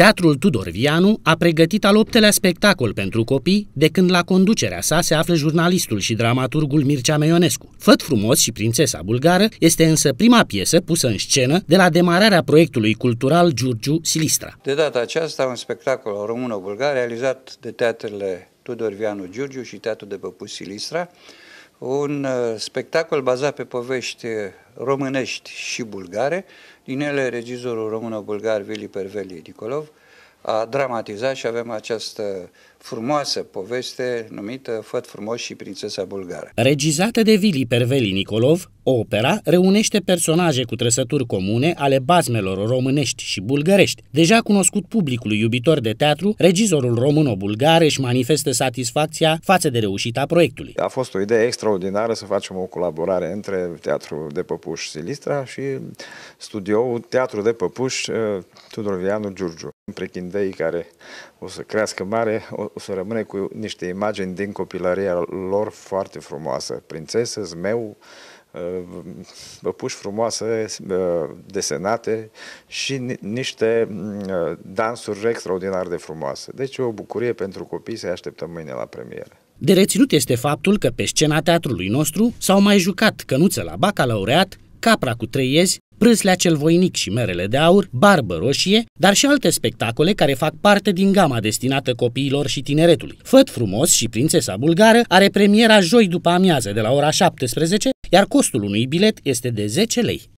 Teatrul Tudor Vianu a pregătit al optelea spectacol pentru copii de când la conducerea sa se află jurnalistul și dramaturgul Mircea Meionescu. Făt frumos și prințesa bulgară este însă prima piesă pusă în scenă de la demararea proiectului cultural Giurgiu Silistra. De data aceasta un spectacol română bulgar realizat de teatrele Tudor Vianu Giurgiu și Teatrul de Păpuși Silistra, un uh, spectacol bazat pe povești uh, românești și bulgare. Din ele, regizorul român bulgar Vili Perveli Nicolov a dramatizat și avem această frumoasă poveste numită Făt frumos și prințesa bulgară. Regizată de Vili Perveli Nicolov, opera reunește personaje cu trăsături comune ale bazmelor românești și bulgărești. Deja cunoscut publicului iubitor de teatru, regizorul româno-bulgar își manifestă satisfacția față de reușita proiectului. A fost o idee extraordinară să facem o colaborare între Teatru de Păpuș Silistra și studioul Teatru de Păpuș eh, Tudor Vianu Giurgiu. Prechindei care o să crească mare, o o să rămâne cu niște imagini din copilăria lor foarte frumoasă. Prințesă, zmeu, băpuși uh, frumoase uh, desenate și niște uh, dansuri extraordinar de frumoase. Deci o bucurie pentru copii să-i așteptăm mâine la premieră. De reținut este faptul că pe scena teatrului nostru s-au mai jucat Cănuță la bacalaureat, Capra cu trei iezi Prâslea cel voinic și merele de aur, Barbă roșie, dar și alte spectacole care fac parte din gama destinată copiilor și tineretului. Făt frumos și Prințesa bulgară are premiera joi după amiază de la ora 17, iar costul unui bilet este de 10 lei.